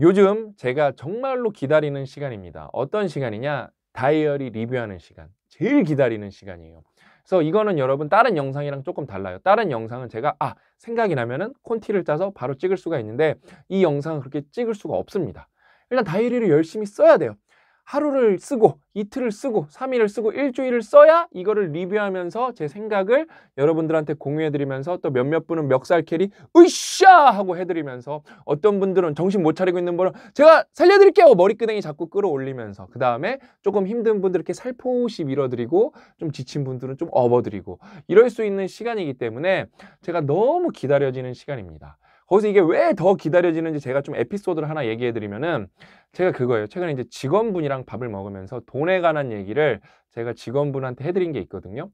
요즘 제가 정말로 기다리는 시간입니다. 어떤 시간이냐? 다이어리 리뷰하는 시간. 제일 기다리는 시간이에요. 그래서 이거는 여러분 다른 영상이랑 조금 달라요. 다른 영상은 제가 아 생각이 나면은 콘티를 짜서 바로 찍을 수가 있는데 이 영상은 그렇게 찍을 수가 없습니다. 일단 다이어리를 열심히 써야 돼요. 하루를 쓰고 이틀을 쓰고 3일을 쓰고 일주일을 써야 이거를 리뷰하면서 제 생각을 여러분들한테 공유해드리면서 또 몇몇 분은 멱살 캐리 으쌰 하고 해드리면서 어떤 분들은 정신 못 차리고 있는 분은 제가 살려드릴게요 머리끄댕이 자꾸 끌어올리면서 그 다음에 조금 힘든 분들 이렇게 살포시 밀어드리고 좀 지친 분들은 좀 업어드리고 이럴 수 있는 시간이기 때문에 제가 너무 기다려지는 시간입니다. 거기서 이게 왜 더 기다려지는지 제가 좀 에피소드를 하나 얘기해 드리면은 제가 그거예요. 최근에 이제 직원분이랑 밥을 먹으면서 돈에 관한 얘기를 제가 직원분한테 해드린 게 있거든요.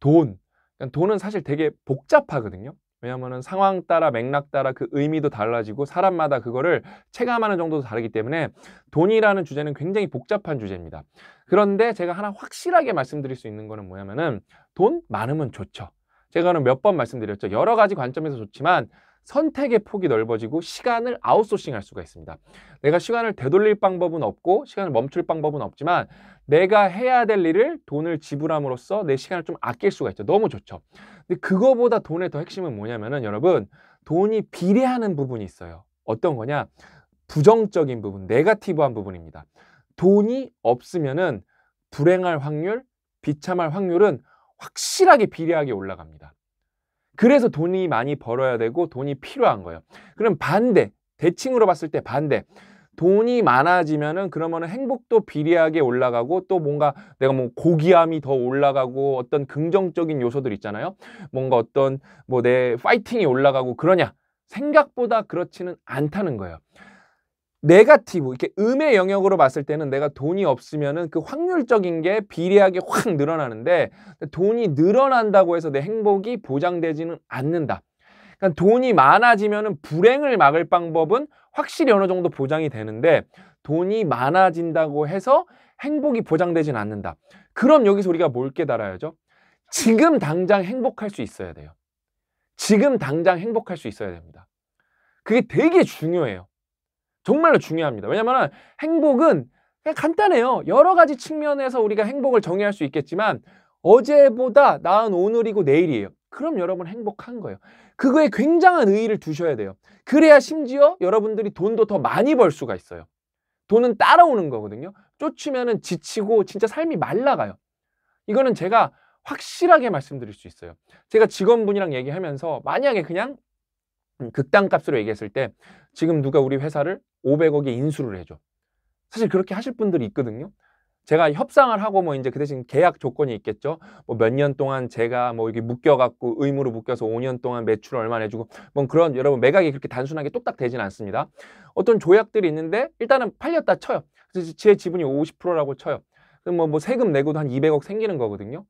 돈. 그러니까 돈은 사실 되게 복잡하거든요. 왜냐면은 상황 따라 맥락 따라 그 의미도 달라지고 사람마다 그거를 체감하는 정도도 다르기 때문에 돈이라는 주제는 굉장히 복잡한 주제입니다. 그런데 제가 하나 확실하게 말씀드릴 수 있는 거는 뭐냐면은 돈 많으면 좋죠. 제가 는몇 번 말씀드렸죠. 여러 가지 관점에서 좋지만 선택의 폭이 넓어지고 시간을 아웃소싱 할 수가 있습니다. 내가 시간을 되돌릴 방법은 없고 시간을 멈출 방법은 없지만 내가 해야 될 일을 돈을 지불함으로써 내 시간을 좀 아낄 수가 있죠. 너무 좋죠. 근데 그거보다 돈의 더 핵심은 뭐냐면은 여러분 돈이 비례하는 부분이 있어요. 어떤 거냐? 부정적인 부분, 네가티브한 부분입니다. 돈이 없으면은 불행할 확률, 비참할 확률은 확실하게 비례하게 올라갑니다. 그래서 돈이 많이 벌어야 되고 돈이 필요한 거예요. 그럼 반대, 대칭으로 봤을 때 반대. 돈이 많아지면은 그러면은 행복도 비례하게 올라가고 또 뭔가 내가 뭐 고귀함이 더 올라가고 어떤 긍정적인 요소들 있잖아요. 뭔가 어떤 뭐 내 파이팅이 올라가고 그러냐. 생각보다 그렇지는 않다는 거예요. 네가티브 이렇게 음의 영역으로 봤을 때는 내가 돈이 없으면그 확률적인 게 비례하게 확 늘어나는데 돈이 늘어난다고 해서 내 행복이 보장되지는 않는다. 그러니까 돈이 많아지면 불행을 막을 방법은 확실히 어느 정도 보장이 되는데 돈이 많아진다고 해서 행복이 보장되지는 않는다. 그럼 여기서 우리가 뭘 깨달아야죠? 지금 당장 행복할 수 있어야 돼요. 지금 당장 행복할 수 있어야 됩니다. 그게 되게 중요해요. 정말로 중요합니다. 왜냐하면 행복은 그냥 간단해요. 여러 가지 측면에서 우리가 행복을 정의할 수 있겠지만 어제보다 나은 오늘이고 내일이에요. 그럼 여러분 행복한 거예요. 그거에 굉장한 의의를 두셔야 돼요. 그래야 심지어 여러분들이 돈도 더 많이 벌 수가 있어요. 돈은 따라오는 거거든요. 쫓으면 은 지치고 진짜 삶이 말라가요. 이거는 제가 확실하게 말씀드릴 수 있어요. 제가 직원분이랑 얘기하면서 만약에 그냥 음, 극단값으로 얘기했을 때 지금 누가 우리 회사를 500억에 인수를 해줘. 사실 그렇게 하실 분들이 있거든요. 제가 협상을 하고 뭐 이제 그 대신 계약 조건이 있겠죠. 뭐 몇 년 동안 제가 뭐 이렇게 묶여갖고 의무로 묶여서 5년 동안 매출을 얼마 내주고 뭐 그런 여러분 매각이 그렇게 단순하게 똑딱 되진 않습니다. 어떤 조약들이 있는데 일단은 팔렸다 쳐요. 그래서 제 지분이 50%라고 쳐요. 그럼 뭐, 뭐 세금 내고도 한 200억 생기는 거거든요.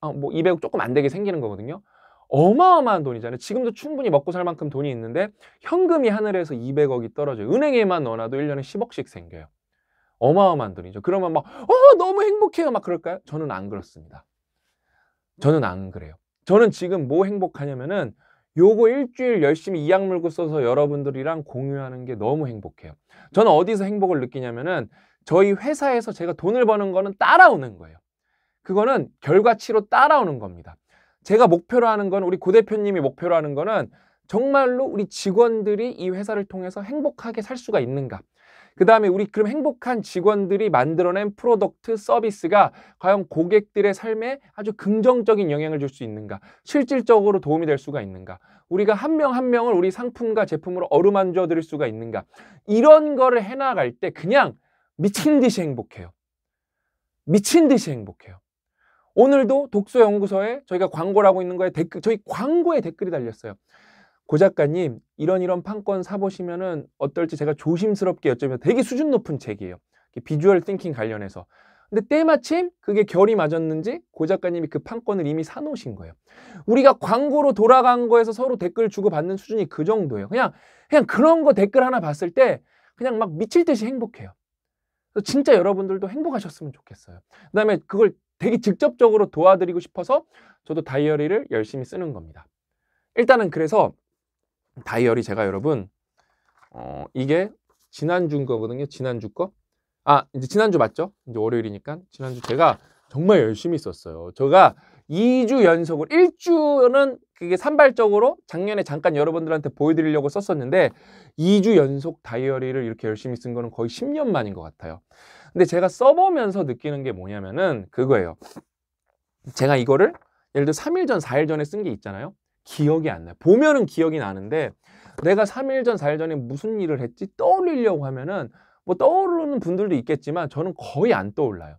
어, 뭐 200억 조금 안 되게 생기는 거거든요. 어마어마한 돈이잖아요. 지금도 충분히 먹고 살 만큼 돈이 있는데 현금이 하늘에서 200억이 떨어져요. 은행에만 넣어놔도 1년에 10억씩 생겨요. 어마어마한 돈이죠. 그러면 막, 어, 너무 행복해요. 막 그럴까요? 저는 안 그렇습니다. 저는 안 그래요. 저는 지금 뭐 행복하냐면은 요거 일주일 열심히 이약 물고 써서 여러분들이랑 공유하는 게 너무 행복해요. 저는 어디서 행복을 느끼냐면은 저희 회사에서 제가 돈을 버는 거는 따라오는 거예요. 그거는 결과치로 따라오는 겁니다. 제가 목표로 하는 건 우리 고 대표님이 목표로 하는 거는 정말로 우리 직원들이 이 회사를 통해서 행복하게 살 수가 있는가. 그 다음에 우리 그럼 행복한 직원들이 만들어낸 프로덕트 서비스가 과연 고객들의 삶에 아주 긍정적인 영향을 줄 수 있는가 실질적으로 도움이 될 수가 있는가 우리가 한 명한 한 명을 우리 상품과 제품으로 어루만져 드릴 수가 있는가 이런 거를 해나갈 때 그냥 미친 듯이 행복해요 미친 듯이 행복해요 오늘도 독서연구소에 저희가 광고를 하고 있는 거에 댓글, 저희 광고에 댓글이 달렸어요. 고 작가님, 이런 이런 판권 사보시면은 어떨지 제가 조심스럽게 여쭤면 보 되게 수준 높은 책이에요. 비주얼 띵킹 관련해서. 근데 때마침 그게 결이 맞았는지 고 작가님이 그 판권을 이미 사놓으신 거예요. 우리가 광고로 돌아간 거에서 서로 댓글 주고받는 수준이 그 정도예요. 그냥, 그냥 그런 거 댓글 하나 봤을 때 그냥 막 미칠 듯이 행복해요. 진짜 여러분들도 행복하셨으면 좋겠어요. 그 다음에 그걸 되게 직접적으로 도와드리고 싶어서 저도 다이어리를 열심히 쓰는 겁니다. 일단은 그래서 다이어리 제가 여러분 어, 이게 지난주인 거거든요. 지난주 거. 아, 이제 지난주 맞죠? 이제 월요일이니까 지난주 제가 정말 열심히 썼어요. 제가 2주 연속으로 1주는 그게 산발적으로 작년에 잠깐 여러분들한테 보여드리려고 썼었는데 2주 연속 다이어리를 이렇게 열심히 쓴 거는 거의 10년 만인 것 같아요. 근데 제가 써보면서 느끼는 게 뭐냐면은 그거예요. 제가 이거를 예를 들어 3일 전, 4일 전에 쓴 게 있잖아요. 기억이 안 나요. 보면은 기억이 나는데 내가 3일 전, 4일 전에 무슨 일을 했지 떠올리려고 하면은 뭐 떠오르는 분들도 있겠지만 저는 거의 안 떠올라요.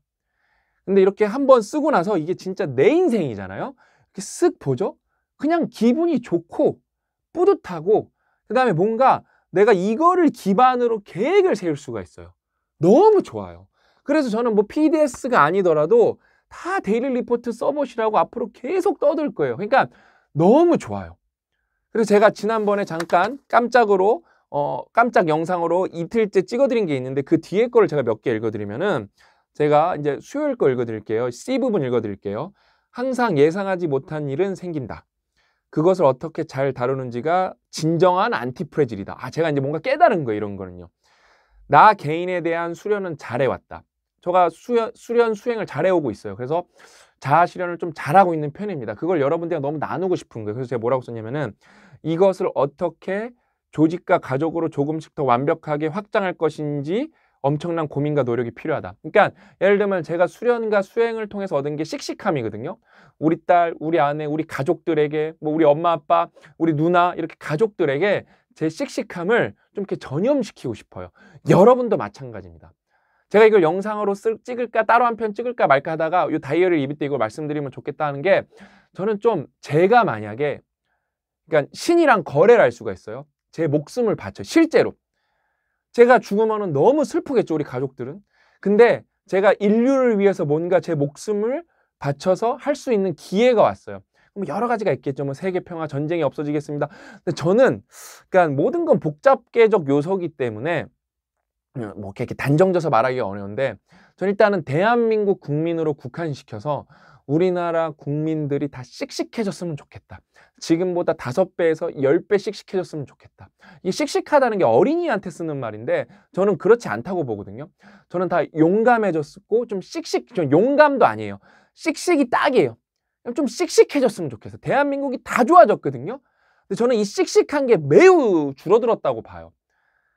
근데 이렇게 한번 쓰고 나서 이게 진짜 내 인생이잖아요. 이렇게 쓱 보죠. 그냥 기분이 좋고 뿌듯하고 그다음에 뭔가 내가 이거를 기반으로 계획을 세울 수가 있어요. 너무 좋아요. 그래서 저는 뭐 PDS가 아니더라도 다 데일리 리포트 써보시라고 앞으로 계속 떠들 거예요. 그러니까 너무 좋아요. 그래서 제가 지난번에 잠깐 깜짝으로 어, 깜짝 영상으로 이틀째 찍어드린 게 있는데 그 뒤에 거를 제가 몇 개 읽어드리면은 제가 이제 수요일 거 읽어드릴게요. C 부분 읽어드릴게요. 항상 예상하지 못한 일은 생긴다. 그것을 어떻게 잘 다루는지가 진정한 안티프레질이다. 아, 제가 이제 뭔가 깨달은 거 이런 거는요. 나 개인에 대한 수련은 잘해왔다. 제가 수련, 수련 수행을 잘해오고 있어요. 그래서 자아 실현을 좀 잘하고 있는 편입니다. 그걸 여러분들과 너무 나누고 싶은 거예요. 그래서 제가 뭐라고 썼냐면은 이것을 어떻게 조직과 가족으로 조금씩 더 완벽하게 확장할 것인지 엄청난 고민과 노력이 필요하다. 그러니까 예를 들면 제가 수련과 수행을 통해서 얻은 게 씩씩함이거든요. 우리 딸, 우리 아내, 우리 가족들에게 뭐 우리 엄마 아빠, 우리 누나 이렇게 가족들에게 제 씩씩함을 좀 이렇게 전염시키고 싶어요. 여러분도 마찬가지입니다. 제가 이걸 영상으로 쓸, 찍을까 따로 한 편 찍을까 말까 하다가 이 다이어리 리뷰 때 이걸 말씀드리면 좋겠다 하는 게 저는 좀 제가 만약에 그러니까 신이랑 거래를 할 수가 있어요. 제 목숨을 바쳐 실제로 제가 죽으면 너무 슬프겠죠, 우리 가족들은. 근데 제가 인류를 위해서 뭔가 제 목숨을 바쳐서 할 수 있는 기회가 왔어요. 그럼 여러 가지가 있겠죠. 뭐 세계 평화, 전쟁이 없어지겠습니다. 근데 저는 그러니까 모든 건 복잡계적 요소기 때문에 음, 뭐 이렇게 단정져서 말하기가 어려운데 저는 일단은 대한민국 국민으로 국한시켜서 우리나라 국민들이 다 씩씩해졌으면 좋겠다. 지금보다 다섯 배에서 열배 씩씩해졌으면 좋겠다. 이 씩씩하다는 게 어린이한테 쓰는 말인데 저는 그렇지 않다고 보거든요. 저는 다 용감해졌고 좀 씩씩, 좀 용감도 아니에요. 씩씩이 딱이에요. 좀 씩씩해졌으면 좋겠어. 대한민국이 다 좋아졌거든요. 근데 저는 이 씩씩한 게 매우 줄어들었다고 봐요.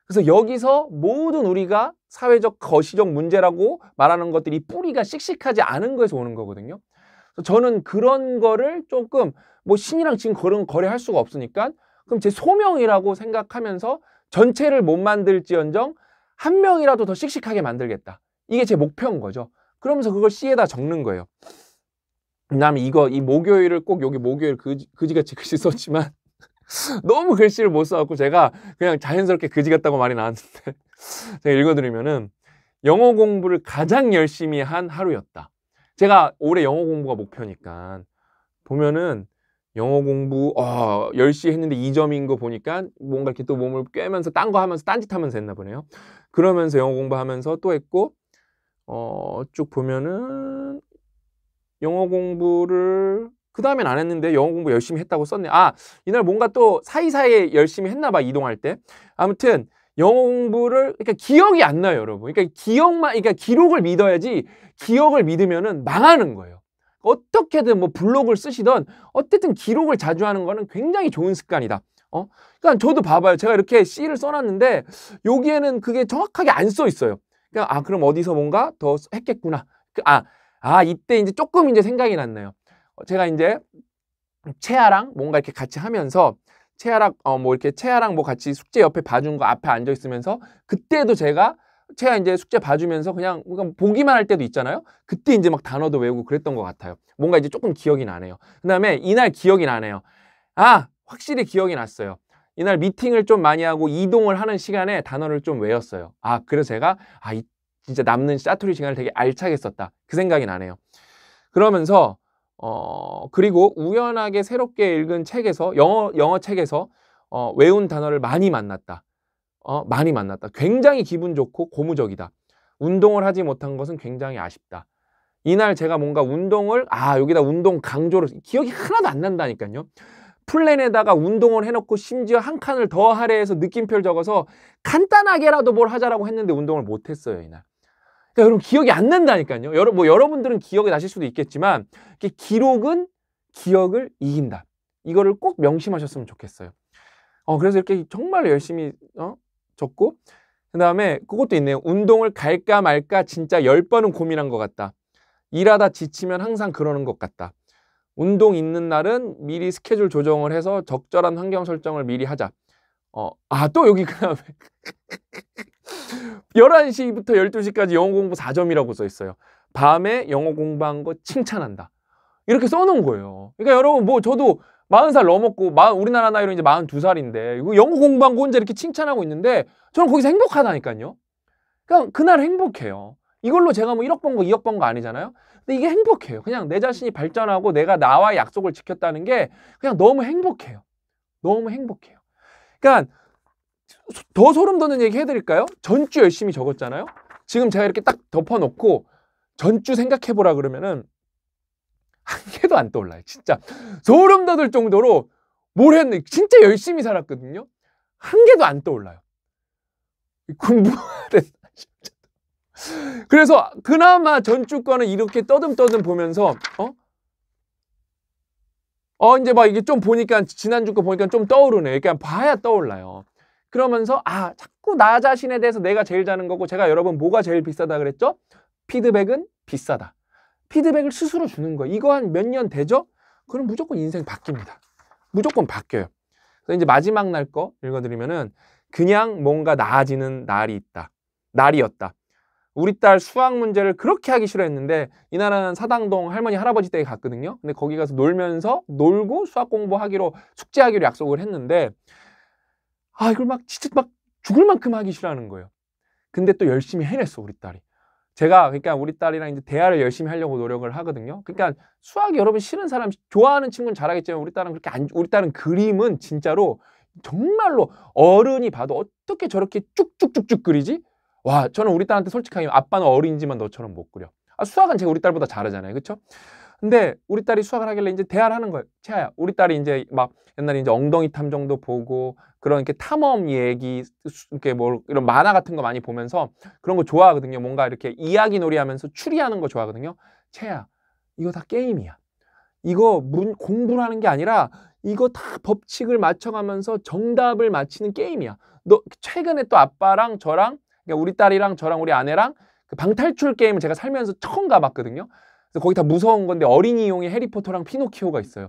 그래서 여기서 모든 우리가 사회적 거시적 문제라고 말하는 것들이 뿌리가 씩씩하지 않은 거에서 오는 거거든요. 저는 그런 거를 조금 뭐 신이랑 지금 그런 거래할 수가 없으니까 그럼 제 소명이라고 생각하면서 전체를 못 만들지언정 한 명이라도 더 씩씩하게 만들겠다. 이게 제 목표인 거죠. 그러면서 그걸 C에다 적는 거예요. 그다음에 이거 이 목요일을 꼭 여기 목요일 그지, 그지같이 글씨 썼지만 너무 글씨를 못 써갖고 제가 그냥 자연스럽게 그지 같다고 말이 나왔는데 제가 읽어드리면은 영어 공부를 가장 열심히 한 하루였다. 제가 올해 영어 공부가 목표니까 보면은 영어 공부 어, 아, 10시 했는데 2점인 거 보니까 뭔가 이렇게 또 몸을 꿰면서 딴 거 하면서 딴짓 하면서 했나 보네요. 그러면서 영어 공부하면서 또 했고 어, 쭉 보면은 영어 공부를 그 다음엔 안 했는데 영어 공부 열심히 했다고 썼네. 아, 이날 뭔가 또 사이사이에 열심히 했나 봐, 이동할 때. 아무튼 영어 공부를 그러니까 기억이 안 나요, 여러분. 그러니까 기억만 그러니까 기록을 믿어야지 기억을 믿으면은 망하는 거예요. 어떻게든 뭐 블로그를 쓰시던 어쨌든 기록을 자주 하는 거는 굉장히 좋은 습관이다. 어? 그러니까 저도 봐봐요. 제가 이렇게 C를 써놨는데 여기에는 그게 정확하게 안 써 있어요. 그러니까 아 그럼 어디서 뭔가 더 했겠구나. 그 아, 아 이때 이제 조금 이제 생각이 났네요. 어, 제가 이제 채아랑 뭔가 이렇게 같이 하면서 채아랑 어 뭐 이렇게 채아랑 뭐 같이 숙제 옆에 봐준 거 앞에 앉아 있으면서 그때도 제가 채아 이제 숙제 봐주면서 그냥 그러니까 보기만 할 때도 있잖아요. 그때 이제 막 단어도 외우고 그랬던 것 같아요. 뭔가 이제 조금 기억이 나네요. 그다음에 이날 기억이 나네요. 아 확실히 기억이 났어요. 이날 미팅을 좀 많이 하고 이동을 하는 시간에 단어를 좀 외웠어요. 아 그래서 제가 아 이, 진짜 남는 짜투리 시간을 되게 알차게 썼다. 그 생각이 나네요. 그러면서 어, 그리고 우연하게 새롭게 읽은 책에서, 영어, 영어 책에서 어, 외운 단어를 많이 만났다. 어, 많이 만났다. 굉장히 기분 좋고 고무적이다. 운동을 하지 못한 것은 굉장히 아쉽다. 이날 제가 뭔가 운동을, 아, 여기다 운동 강조를, 기억이 하나도 안 난다니까요. 플랜에다가 운동을 해놓고 심지어 한 칸을 더 하래해서 느낌표를 적어서 간단하게라도 뭘 하자라고 했는데 운동을 못했어요, 이날. 그러니까 여러분 기억이 안 난다니까요. 여러, 뭐 여러분들은 기억이 나실 수도 있겠지만 기록은 기억을 이긴다. 이거를 꼭 명심하셨으면 좋겠어요. 어, 그래서 이렇게 정말 열심히 어? 적고 그 다음에 그것도 있네요. 운동을 갈까 말까 진짜 열번은 고민한 것 같다. 일하다 지치면 항상 그러는 것 같다. 운동 있는 날은 미리 스케줄 조정을 해서 적절한 환경 설정을 미리 하자. 어, 아, 또 여기 그 다음에. 11시부터 12시까지 영어 공부 4점이라고 써 있어요. 밤에 영어 공부한 거 칭찬한다. 이렇게 써놓은 거예요. 그러니까 여러분 뭐 저도 40살 넘었고 40, 우리나라 나이로 이제 42살인데 이거 영어 공부한 거 혼자 이렇게 칭찬하고 있는데 저는 거기서 행복하다니까요. 그냥 그러니까 그날 행복해요. 이걸로 제가 뭐 1억 번 거, 2억 번 거 아니잖아요. 근데 이게 행복해요. 그냥 내 자신이 발전하고 내가 나와 약속을 지켰다는 게 그냥 너무 행복해요. 너무 행복해요. 그러니까 더 소름 돋는 얘기 해드릴까요? 전주 열심히 적었잖아요. 지금 제가 이렇게 딱 덮어놓고 전주 생각해보라 그러면은 한 개도 안 떠올라요. 진짜 소름 돋을 정도로 뭘 했는데 진짜 열심히 살았거든요. 한 개도 안 떠올라요. 공부해다 그래서 그나마 전주 권는 이렇게 떠듬떠듬 보면서 어? 어 이제 막 이게 좀 보니까 지난주 거 보니까 좀 떠오르네. 그냥 봐야 떠올라요. 그러면서 아 자꾸 나 자신에 대해서 내가 제일 자는 거고 제가 여러분 뭐가 제일 비싸다 그랬죠? 피드백은 비싸다. 피드백을 스스로 주는 거예요. 이거 한 몇 년 되죠? 그럼 무조건 인생 바뀝니다. 무조건 바뀌어요. 그래서 이제 마지막 날 거 읽어드리면은 그냥 뭔가 나아지는 날이 있다. 날이었다. 우리 딸 수학 문제를 그렇게 하기 싫어했는데 이 나라는 사당동 할머니 할아버지 댁에 갔거든요. 근데 거기 가서 놀면서 놀고 수학 공부하기로 숙제하기로 약속을 했는데 아, 이걸 막 진짜 막 죽을 만큼 하기 싫어하는 거예요. 근데 또 열심히 해냈어, 우리 딸이. 제가 그러니까 우리 딸이랑 이제 대화를 열심히 하려고 노력을 하거든요. 그러니까 수학이 여러분 싫은 사람 좋아하는 친구는 잘하겠지만 우리 딸은 그렇게 안 우리 딸은 그림은 진짜로 정말로 어른이 봐도 어떻게 저렇게 쭉쭉쭉쭉 그리지? 와, 저는 우리 딸한테 솔직하게 아빠는 어린이지만 너처럼 못 그려. 아, 수학은 제가 우리 딸보다 잘하잖아요. 그렇죠? 근데 우리 딸이 수학을 하길래 이제 대화를 하는 거예요. 채아야, 우리 딸이 이제 막 옛날에 이제 엉덩이 탐정도 보고 그런 이렇게 탐험 얘기, 이렇게 뭐 이런 만화 같은 거 많이 보면서 그런 거 좋아하거든요. 뭔가 이렇게 이야기 놀이 하면서 추리하는 거 좋아하거든요. 채야, 이거 다 게임이야. 이거 문, 공부라는 게 아니라 이거 다 법칙을 맞춰가면서 정답을 맞히는 게임이야. 너 최근에 또 아빠랑 저랑 그러니까 우리 딸이랑 저랑 우리 아내랑 그 방탈출 게임을 제가 살면서 처음 가봤거든요. 그래서 거기 다 무서운 건데 어린이용의 해리포터랑 피노키오가 있어요.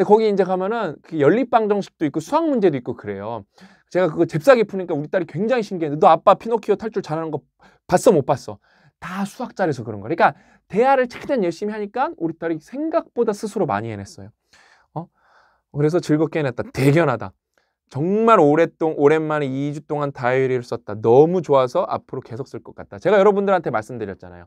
근데 거기 이제 가면은 그 연립방정식도 있고 수학 문제도 있고 그래요. 제가 그거 잽싸게 푸니까 우리 딸이 굉장히 신기해. 너 아빠 피노키오 탈출 잘하는 거 봤어 못 봤어? 다 수학 잘해서 그런 거. 그러니까 대화를 최대한 열심히 하니까 우리 딸이 생각보다 스스로 많이 해냈어요. 어? 그래서 즐겁게 해냈다. 대견하다. 정말 오랫동 오랜만에 2주 동안 다이어리를 썼다. 너무 좋아서 앞으로 계속 쓸 것 같다. 제가 여러분들한테 말씀드렸잖아요.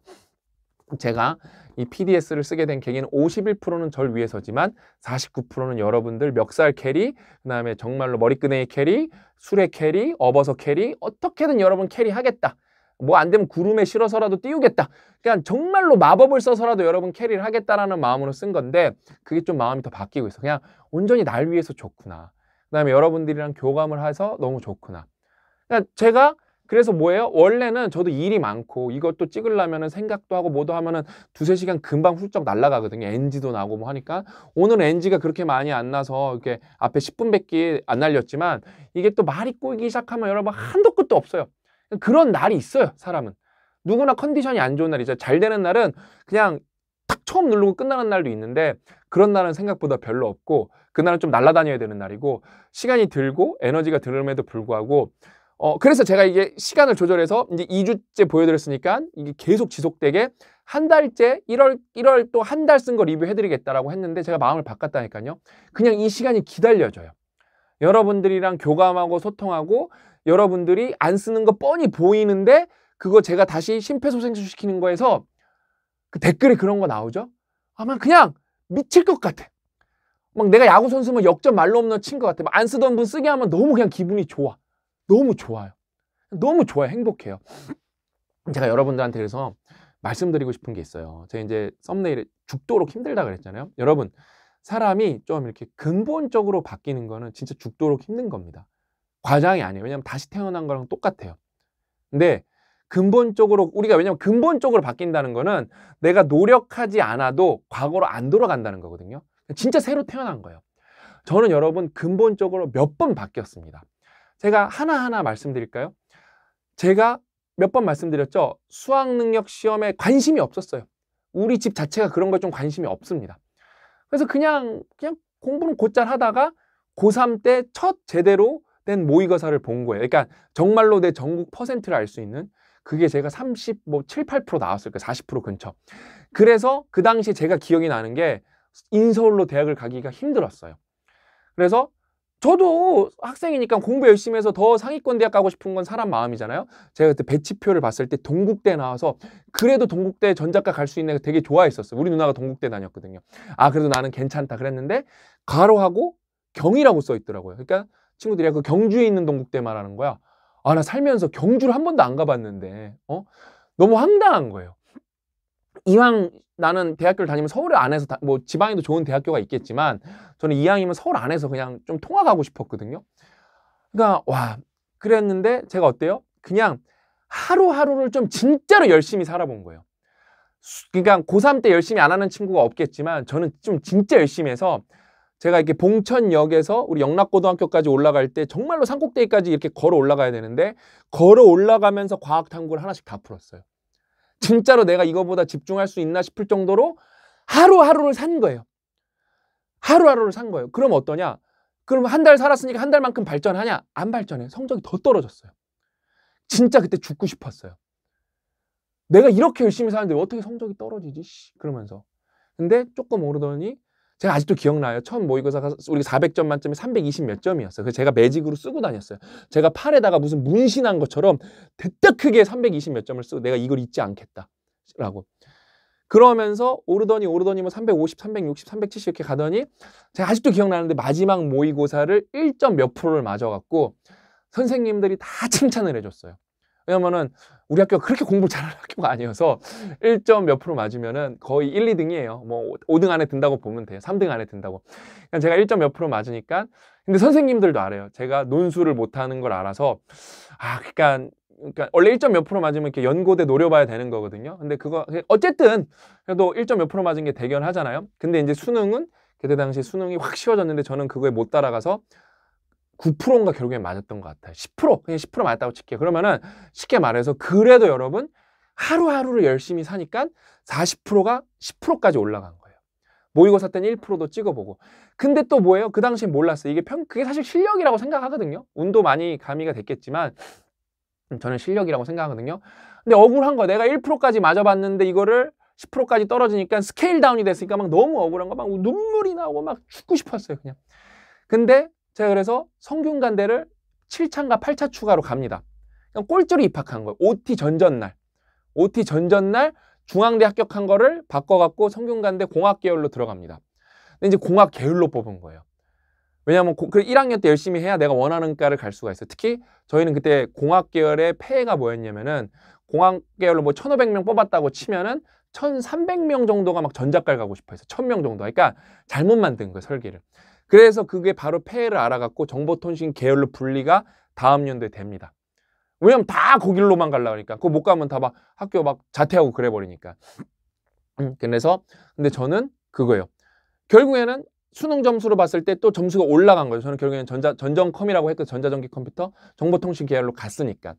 제가 이 PDS를 쓰게 된 계기는 51%는 절 위해서지만 49%는 여러분들 멱살 캐리, 그 다음에 정말로 머리끈의 캐리, 술의 캐리, 업어서 캐리, 어떻게든 여러분 캐리 하겠다. 뭐 안 되면 구름에 실어서라도 띄우겠다. 그냥 정말로 마법을 써서라도 여러분 캐리를 하겠다라는 마음으로 쓴 건데 그게 좀 마음이 더 바뀌고 있어. 그냥 온전히 날 위해서 좋구나. 그 다음에 여러분들이랑 교감을 해서 너무 좋구나. 그러 그러니까 제가 그래서 뭐예요? 원래는 저도 일이 많고 이것도 찍으려면 생각도 하고 뭐도 하면은 두세 시간 금방 훌쩍 날라가거든요. NG도 나고 뭐 하니까 오늘 NG가 그렇게 많이 안 나서 이렇게 앞에 10분밖에 안 날렸지만 이게 또 말이 꼬이기 시작하면 여러분 한도 끝도 없어요. 그런 날이 있어요. 사람은 누구나 컨디션이 안 좋은 날이죠. 잘 되는 날은 그냥 탁 처음 누르고 끝나는 날도 있는데 그런 날은 생각보다 별로 없고 그날은 좀 날아다녀야 되는 날이고 시간이 들고 에너지가 들음에도 불구하고 어, 그래서 제가 이게 시간을 조절해서 이제 2주째 보여드렸으니까 이게 계속 지속되게 한 달째 1월, 1월 또 한 달 쓴 거 리뷰해드리겠다라고 했는데 제가 마음을 바꿨다니까요. 그냥 이 시간이 기다려져요. 여러분들이랑 교감하고 소통하고 여러분들이 안 쓰는 거 뻔히 보이는데 그거 제가 다시 심폐소생시키는 술 거에서 그 댓글에 그런 거 나오죠? 아마 그냥 미칠 것 같아. 막 내가 야구 선수면 뭐 역전 말로 없는 친 것 같아. 안 쓰던 분 쓰게 하면 너무 그냥 기분이 좋아. 너무 좋아요. 너무 좋아요. 행복해요. 제가 여러분들한테 그래서 말씀드리고 싶은 게 있어요. 제가 이제 썸네일에 죽도록 힘들다 그랬잖아요. 여러분, 사람이 좀 이렇게 근본적으로 바뀌는 거는 진짜 죽도록 힘든 겁니다. 과장이 아니에요. 왜냐면 다시 태어난 거랑 똑같아요. 근데 근본적으로 우리가 왜냐면 근본적으로 바뀐다는 거는 내가 노력하지 않아도 과거로 안 돌아간다는 거거든요. 진짜 새로 태어난 거예요. 저는 여러분 근본적으로 몇 번 바뀌었습니다. 제가 하나하나 말씀드릴까요? 제가 몇 번 말씀드렸죠? 수학능력 시험에 관심이 없었어요. 우리 집 자체가 그런 걸 좀 관심이 없습니다. 그래서 그냥 그냥 공부는 곧잘 하다가 고3 때 첫 제대로 된 모의고사를 본 거예요. 그러니까 정말로 내 전국 퍼센트를 알 수 있는 그게 제가 30, 뭐 7, 8% 나왔을 거예요. 40% 근처. 그래서 그 당시에 제가 기억이 나는 게 인서울로 대학을 가기가 힘들었어요. 그래서 저도 학생이니까 공부 열심히 해서 더 상위권 대학 가고 싶은 건 사람 마음이잖아요. 제가 그때 배치표를 봤을 때 동국대 나와서 그래도 동국대 전작과 갈 수 있는 거 되게 좋아했었어. 요 우리 누나가 동국대 다녔거든요. 아 그래도 나는 괜찮다 그랬는데 가로하고 경이라고 써 있더라고요. 그러니까 친구들이 그 경주에 있는 동국대 말하는 거야. 아 나 살면서 경주를 한 번도 안 가봤는데 어 너무 황당한 거예요. 이왕 나는 대학교를 다니면 서울 안에서 다, 뭐 지방에도 좋은 대학교가 있겠지만 저는 이왕이면 서울 안에서 그냥 좀 통학하고 싶었거든요. 그러니까 와 그랬는데 제가 어때요? 그냥 하루하루를 좀 진짜로 열심히 살아본 거예요. 그러니까 고3 때 열심히 안 하는 친구가 없겠지만 저는 좀 진짜 열심히 해서 제가 이렇게 봉천역에서 우리 영락고등학교까지 올라갈 때 정말로 산꼭대기까지 이렇게 걸어 올라가야 되는데 걸어 올라가면서 과학 탐구를 하나씩 다 풀었어요. 진짜로 내가 이거보다 집중할 수 있나 싶을 정도로 하루하루를 산 거예요. 하루하루를 산 거예요. 그럼 어떠냐? 그럼 한 달 살았으니까 한 달만큼 발전하냐? 안 발전해. 성적이 더 떨어졌어요. 진짜 그때 죽고 싶었어요. 내가 이렇게 열심히 사는데 어떻게 성적이 떨어지지? 그러면서. 근데 조금 오르더니 제가 아직도 기억나요. 처음 모의고사 가 우리 400점 만점에 320몇 점이었어요. 그래서 제가 매직으로 쓰고 다녔어요. 제가 팔에다가 무슨 문신한 것처럼 대따 크게 320몇 점을 쓰고 내가 이걸 잊지 않겠다라고. 그러면서 오르더니 오르더니 뭐 350, 360, 370 이렇게 가더니 제가 아직도 기억나는데 마지막 모의고사를 1점 몇 프로를 맞아갖고 선생님들이 다 칭찬을 해줬어요. 왜냐면은 우리 학교가 그렇게 공부를 잘하는 학교가 아니어서 1점 몇 프로 맞으면은 거의 1, 2등이에요. 뭐 5등 안에 든다고 보면 돼요. 3등 안에 든다고. 그냥 제가 1점 몇 프로 맞으니까 근데 선생님들도 알아요. 제가 논술을 못하는 걸 알아서 아, 그러니까 그러니까 원래 1점 몇 프로 맞으면 이렇게 연고대 노려봐야 되는 거거든요. 근데 그거 어쨌든 그래도 1점 몇 프로 맞은 게 대견하잖아요. 근데 이제 수능은 그때 당시 수능이 확 쉬워졌는데 저는 그거에 못 따라가서 9%인가 결국엔 맞았던 것 같아요. 10% 그냥 10% 맞았다고 칠게요. 그러면은 쉽게 말해서 그래도 여러분 하루하루를 열심히 사니까 40%가 10%까지 올라간 거예요. 모의고사 때는 1%도 찍어보고. 근데 또 뭐예요? 그 당시엔 몰랐어요. 이게 평, 그게 사실 실력이라고 생각하거든요. 운도 많이 가미가 됐겠지만 음, 저는 실력이라고 생각하거든요. 근데 억울한 거 내가 1%까지 맞아봤는데 이거를 10%까지 떨어지니까 스케일 다운이 됐으니까 막 너무 억울한 거 막 눈물이 나고 막 죽고 싶었어요 그냥. 근데 자, 그래서 성균관대를 7차인가 8차 추가로 갑니다. 그냥 꼴찌로 입학한 거예요. OT 전전날. OT 전전날 중앙대 합격한 거를 바꿔갖고 성균관대 공학 계열로 들어갑니다. 근데 이제 공학 계열로 뽑은 거예요. 왜냐하면 고, 1학년 그 때 열심히 해야 내가 원하는 과를 갈 수가 있어요. 특히 저희는 그때 공학 계열의 폐해가 뭐였냐면은 공학 계열로 뭐 1,500명 뽑았다고 치면은 1,300명 정도가 막 전작과를 가고 싶어 해서 1,000명 정도. 그러니까 잘못 만든 거예요, 설계를. 그래서 그게 바로 폐해를 알아갖고 정보통신 계열로 분리가 다음 연도에 됩니다. 왜냐면 다 거길로만 갈라 그니까 그거 못 가면 다 막 학교 막 자퇴하고 그래 버리니까. 음, 그래서 근데 저는 그거예요. 결국에는 수능 점수로 봤을 때 또 점수가 올라간 거예요. 저는 결국에는 전자 전정컴이라고 했던 전자전기 컴퓨터 정보통신 계열로 갔으니까.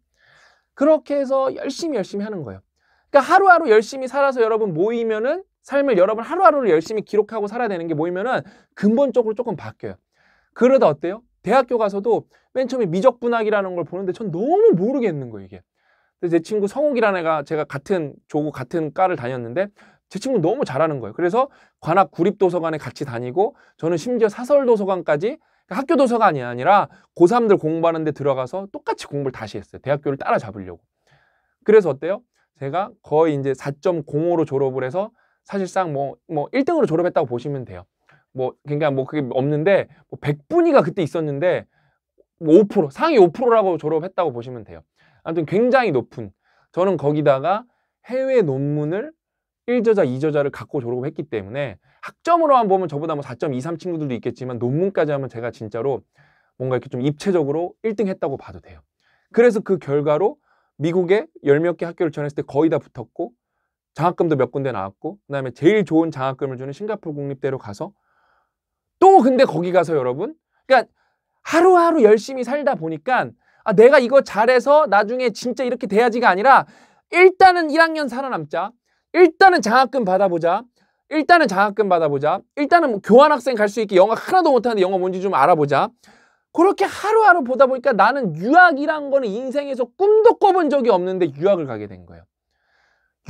그렇게 해서 열심히 열심히 하는 거예요. 그러니까 하루하루 열심히 살아서 여러분 모이면은 삶을 여러분 하루하루를 열심히 기록하고 살아야 되는 게뭐이면은 근본적으로 조금 바뀌어요. 그러다 어때요? 대학교 가서도 맨 처음에 미적분학이라는 걸 보는데 전 너무 모르겠는 거예요, 이게. 근데 제 친구 성욱이라는 애가 제가 같은 조고 같은 과를 다녔는데 제 친구 너무 잘하는 거예요. 그래서 관악 구립도서관에 같이 다니고 저는 심지어 사설도서관까지 그러니까 학교 도서관이 아니라 고3들 공부하는 데 들어가서 똑같이 공부를 다시 했어요. 대학교를 따라잡으려고. 그래서 어때요? 제가 거의 이제 4.05로 졸업을 해서 사실상 뭐, 뭐 1등으로 졸업했다고 보시면 돼요. 뭐, 그러니까 뭐 그게 없는데, 뭐 100분위가 그때 있었는데, 뭐 5%, 상위 5%라고 졸업했다고 보시면 돼요. 아무튼 굉장히 높은. 저는 거기다가 해외 논문을 1저자, 2저자를 갖고 졸업했기 때문에 학점으로만 보면 저보다 뭐 4.23 친구들도 있겠지만 논문까지 하면 제가 진짜로 뭔가 이렇게 좀 입체적으로 1등 했다고 봐도 돼요. 그래서 그 결과로 미국에 열몇개 학교를 전했을때 거의 다 붙었고 장학금도 몇 군데 나왔고 그다음에 제일 좋은 장학금을 주는 싱가포르 국립대로 가서 또 근데 거기 가서 여러분 그러니까 하루하루 열심히 살다 보니까 아 내가 이거 잘해서 나중에 진짜 이렇게 돼야지가 아니라 일단은 1학년 살아남자 일단은 장학금 받아보자 일단은 장학금 받아보자 일단은 뭐 교환학생 갈 수 있게 영어 하나도 못하는데 영어 뭔지 좀 알아보자 그렇게 하루하루 보다 보니까 나는 유학이란 거는 인생에서 꿈도 꿔본 적이 없는데 유학을 가게 된 거예요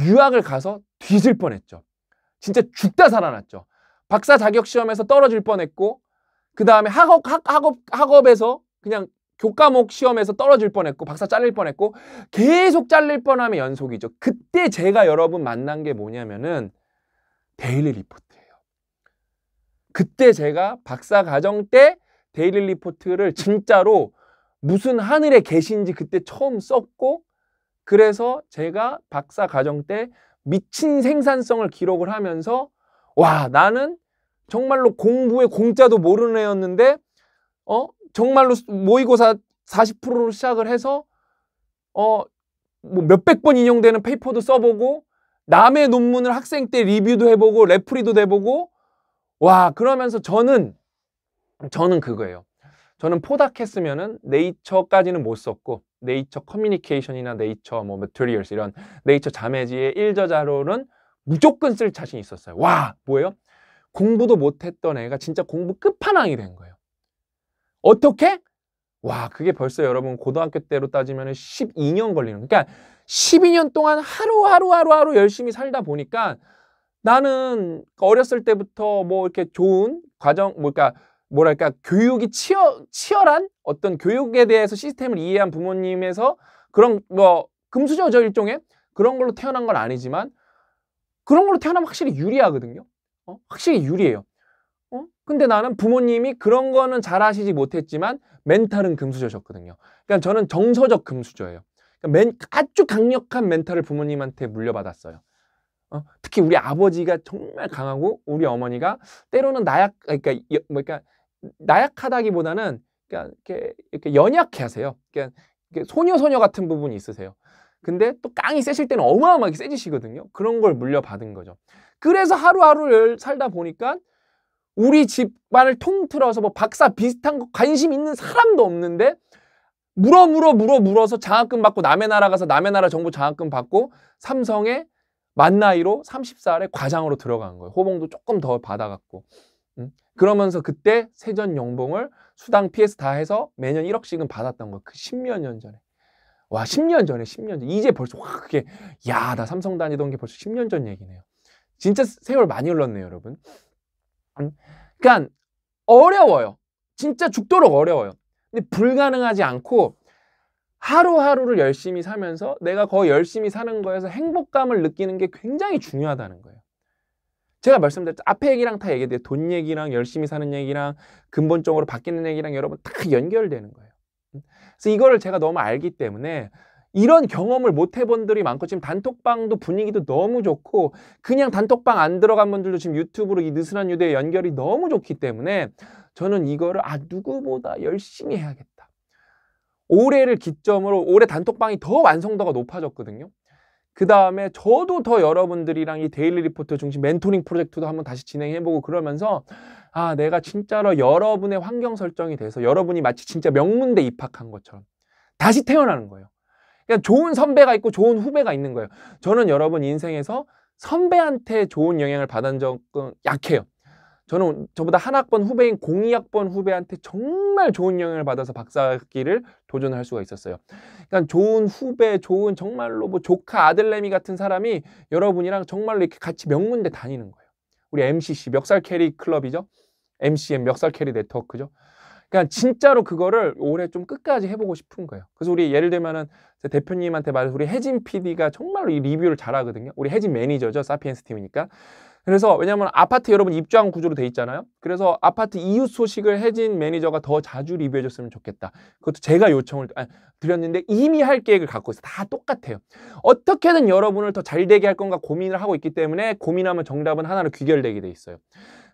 유학을 가서 뒤질 뻔했죠. 진짜 죽다 살아났죠. 박사 자격 시험에서 떨어질 뻔했고 그 다음에 학업 학, 업 학업에서 그냥 교과목 시험에서 떨어질 뻔했고 박사 잘릴 뻔했고 계속 잘릴 뻔하면 연속이죠. 그때 제가 여러분 만난 게 뭐냐면은 데일리 리포트예요. 그때 제가 박사 과정 때 데일리 리포트를 진짜로 무슨 하늘에 계신지 그때 처음 썼고 그래서 제가 박사 과정 때 미친 생산성을 기록을 하면서 와 나는 정말로 공부의 공짜도 모르는 애였는데 어 정말로 모의고사 40%로 시작을 해서 어 뭐 몇백 번 인용되는 페이퍼도 써보고 남의 논문을 학생 때 리뷰도 해보고 레프리도 돼보고 와 그러면서 저는 저는 그거예요. 저는 포닥했으면은 네이처까지는 못 썼고 네이처 커뮤니케이션이나 네이처 뭐매테리얼스 이런 네이처 자매지의 일저자로는 무조건 쓸 자신 이 있었어요. 와 뭐예요? 공부도 못했던 애가 진짜 공부 끝판왕이 된 거예요. 어떻게? 와 그게 벌써 여러분 고등학교 때로 따지면 12년 걸리는 그러니까 12년 동안 하루하루 하루하루 열심히 살다 보니까 나는 어렸을 때부터 뭐 이렇게 좋은 과정 뭐 그러니까 뭐랄까 교육이 치열, 치열한 어떤 교육에 대해서 시스템을 이해한 부모님에서 그런 뭐 금수저죠 일종의 그런 걸로 태어난 건 아니지만 그런 걸로 태어나면 확실히 유리하거든요. 어? 확실히 유리해요. 어? 근데 나는 부모님이 그런 거는 잘 하시지 못했지만 멘탈은 금수저셨거든요. 그러니까 저는 정서적 금수저예요. 그러니까 맨, 아주 강력한 멘탈을 부모님한테 물려받았어요. 어? 특히 우리 아버지가 정말 강하고 우리 어머니가 때로는 나약 그러니까, 뭐, 그러니까 나약하다기보다는 그니까 이렇게, 이렇게 연약해 하세요. 그러니까 소녀 소녀 같은 부분이 있으세요. 근데 또 깡이 세실 때는 어마어마하게 세지시거든요. 그런 걸 물려받은 거죠. 그래서 하루하루를 살다 보니까 우리 집안을 통틀어서 뭐 박사 비슷한 거 관심 있는 사람도 없는데 물어 물어 물어 물어서 장학금 받고 남의 나라 가서 남의 나라 정부 장학금 받고 삼성의 만 나이로 30살에 과장으로 들어간 거예요. 호봉도 조금 더 받아갖고. 그러면서 그때 세전 연봉을 수당 PS 다 해서 매년 1억씩은 받았던 거. 그 10몇 년 전에. 와, 10년 전에, 10년 전. 이제 벌써, 와, 그게, 야, 나 삼성 다니던 게 벌써 10년 전 얘기네요. 진짜 세월 많이 흘렀네요, 여러분. 그러니까, 어려워요. 진짜 죽도록 어려워요. 근데 불가능하지 않고, 하루하루를 열심히 살면서 내가 거 열심히 사는 거에서 행복감을 느끼는 게 굉장히 중요하다는 거예요. 제가 말씀드렸죠. 앞에 얘기랑 다 얘기돼요. 돈 얘기랑 열심히 사는 얘기랑 근본적으로 바뀌는 얘기랑 여러분 다 연결되는 거예요. 음. 그래서 이거를 제가 너무 알기 때문에 이런 경험을 못 해본 분들이 많고 지금 단톡방도 분위기도 너무 좋고 그냥 단톡방 안 들어간 분들도 지금 유튜브로 이 느슨한 유대의 연결이 너무 좋기 때문에 저는 이거를 아 누구보다 열심히 해야겠다. 올해를 기점으로 올해 단톡방이 더 완성도가 높아졌거든요. 그 다음에 저도 더 여러분들이랑 이 데일리 리포트 중심 멘토링 프로젝트도 한번 다시 진행해보고 그러면서 아 내가 진짜로 여러분의 환경 설정이 돼서 여러분이 마치 진짜 명문대 입학한 것처럼 다시 태어나는 거예요. 그냥 그러니까 좋은 선배가 있고 좋은 후배가 있는 거예요. 저는 여러분 인생에서 선배한테 좋은 영향을 받은 적은 약해요. 저는 저보다 한 학번 후배인 공2학번 후배한테 정말 좋은 영향을 받아서 박사학기를 도전할 수가 있었어요. 그러니까 좋은 후배, 좋은 정말로 뭐 조카, 아들내미 같은 사람이 여러분이랑 정말로 이렇게 같이 명문대 다니는 거예요. 우리 MCC, 멱살 캐리 클럽이죠. MCM, 멱살 캐리 네트워크죠. 그러니까 진짜로 그거를 올해 좀 끝까지 해보고 싶은 거예요. 그래서 우리 예를 들면은 대표님한테 말해서 우리 혜진 PD가 정말로 이 리뷰를 잘하거든요. 우리 혜진 매니저죠. 사피엔스 팀이니까. 그래서 왜냐하면 아파트 여러분 입주한 구조로 돼 있잖아요. 그래서 아파트 이웃 소식을 해진 매니저가 더 자주 리뷰해줬으면 좋겠다. 그것도 제가 요청을 아, 드렸는데 이미 할 계획을 갖고 있어. 다 똑같아요. 어떻게든 여러분을 더 잘 되게 할 건가 고민을 하고 있기 때문에 고민하면 정답은 하나로 귀결되게 돼 있어요.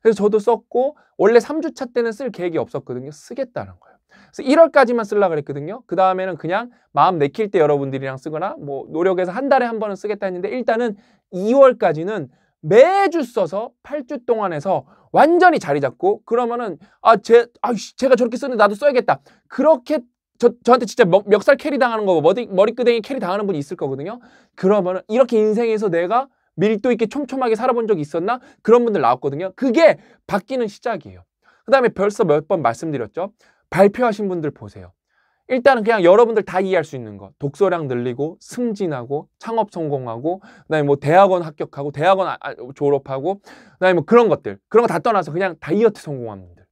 그래서 저도 썼고 원래 3주차 때는 쓸 계획이 없었거든요. 쓰겠다는 거예요. 그래서 1월까지만 쓸라 그랬거든요. 그 다음에는 그냥 마음 내킬 때 여러분들이랑 쓰거나 뭐 노력해서 한 달에 한 번은 쓰겠다 했는데 일단은 2월까지는 매주 써서 8주 동안에서 완전히 자리 잡고 그러면은 아, 제, 아씨 제가 저렇게 썼는데 나도 써야겠다. 그렇게 저, 저한테 진짜 멱, 살 캐리 당하는 거, 고 머리, 머리끄댕이 캐리 당하는 분이 있을 거거든요. 그러면은 이렇게 인생에서 내가 밀도 있게 촘촘하게 살아본 적이 있었나? 그런 분들 나왔거든요. 그게 바뀌는 시작이에요. 그 다음에 벌써 몇 번 말씀드렸죠. 발표하신 분들 보세요. 일단은 그냥 여러분들 다 이해할 수 있는 것. 독서량 늘리고 승진하고 창업 성공하고 그다음에 뭐 대학원 합격하고 대학원 아, 아 졸업하고 그다음에 뭐 그런 것들. 그런 거 다 떠나서 그냥 다이어트 성공한 분들.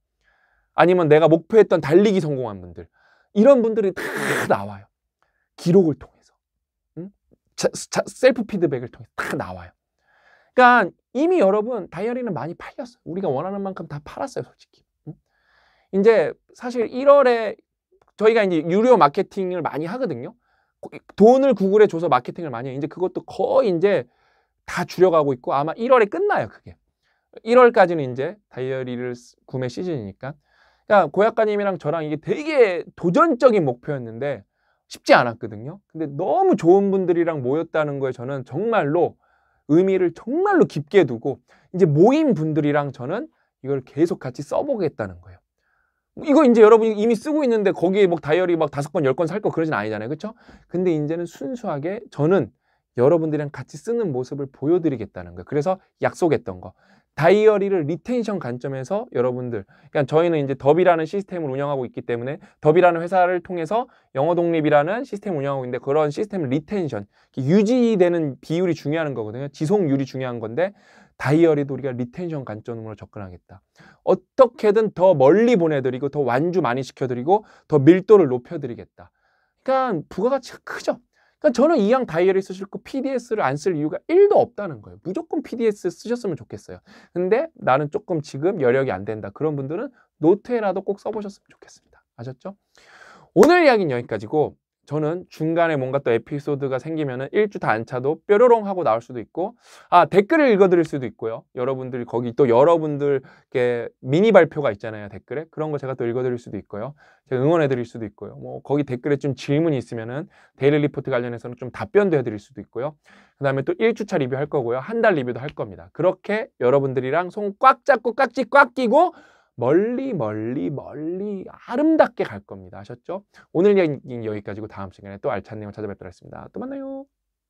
아니면 내가 목표했던 달리기 성공한 분들. 이런 분들이 다 나와요. 기록을 통해서. 응? 자, 자, 셀프 피드백을 통해서 다 나와요. 그러니까 이미 여러분 다이어리는 많이 팔렸어요. 우리가 원하는 만큼 다 팔았어요, 솔직히. 응? 이제 사실 1월에 저희가 이제 유료 마케팅을 많이 하거든요. 돈을 구글에 줘서 마케팅을 많이 해. 요 이제 그것도 거의 이제 다 줄여가고 있고 아마 1월에 끝나요, 그게. 1월까지는 이제 다이어리를 구매 시즌이니까. 그러니까 고약가님이랑 저랑 이게 되게 도전적인 목표였는데 쉽지 않았거든요. 근데 너무 좋은 분들이랑 모였다는 거에 저는 정말로 의미를 정말로 깊게 두고 이제 모인 분들이랑 저는 이걸 계속 같이 써보겠다는 거예요. 이거 이제 여러분이 이미 쓰고 있는데 거기에 막 뭐 다이어리 막 다섯 권, 열 권 살 거 그러진 아니잖아요. 그쵸 근데 이제는 순수하게 저는 여러분들이랑 같이 쓰는 모습을 보여드리겠다는 거예요. 그래서 약속했던 거. 다이어리를 리텐션 관점에서 여러분들, 그러니까 저희는 이제 더비라는 시스템을 운영하고 있기 때문에 더비라는 회사를 통해서 영어 독립이라는 시스템을 운영하고 있는데 그런 시스템 리텐션, 유지되는 비율이 중요한 거거든요. 지속률이 중요한 건데 다이어리도 우리가 리텐션 관점으로 접근하겠다. 어떻게든 더 멀리 보내드리고 더 완주 많이 시켜드리고 더 밀도를 높여드리겠다. 그러니까 부가가치가 크죠. 그러니까 저는 이왕 다이어리 쓰실 거 PDS를 안 쓸 이유가 1도 없다는 거예요. 무조건 PDS 쓰셨으면 좋겠어요. 근데 나는 조금 지금 여력이 안 된다. 그런 분들은 노트에라도 꼭 써보셨으면 좋겠습니다. 아셨죠? 오늘 이야기는 여기까지고 저는 중간에 뭔가 또 에피소드가 생기면 은 1주 다 안 차도 뾰로롱 하고 나올 수도 있고 아 댓글을 읽어드릴 수도 있고요. 여러분들이 거기 또 여러분들께 미니 발표가 있잖아요. 댓글에 그런 거 제가 또 읽어드릴 수도 있고요. 제가 응원해드릴 수도 있고요. 뭐 거기 댓글에 좀 질문이 있으면 은 데일리 리포트 관련해서는 좀 답변도 해드릴 수도 있고요. 그 다음에 또 1주차 리뷰할 거고요. 한 달 리뷰도 할 겁니다. 그렇게 여러분들이랑 손 꽉 잡고 깍지 꽉 끼고 멀리 멀리 멀리 아름답게 갈 겁니다. 아셨죠? 오늘 얘기는 여기까지고 다음 시간에 또 알찬 내용 찾아뵙도록 하겠습니다. 또 만나요.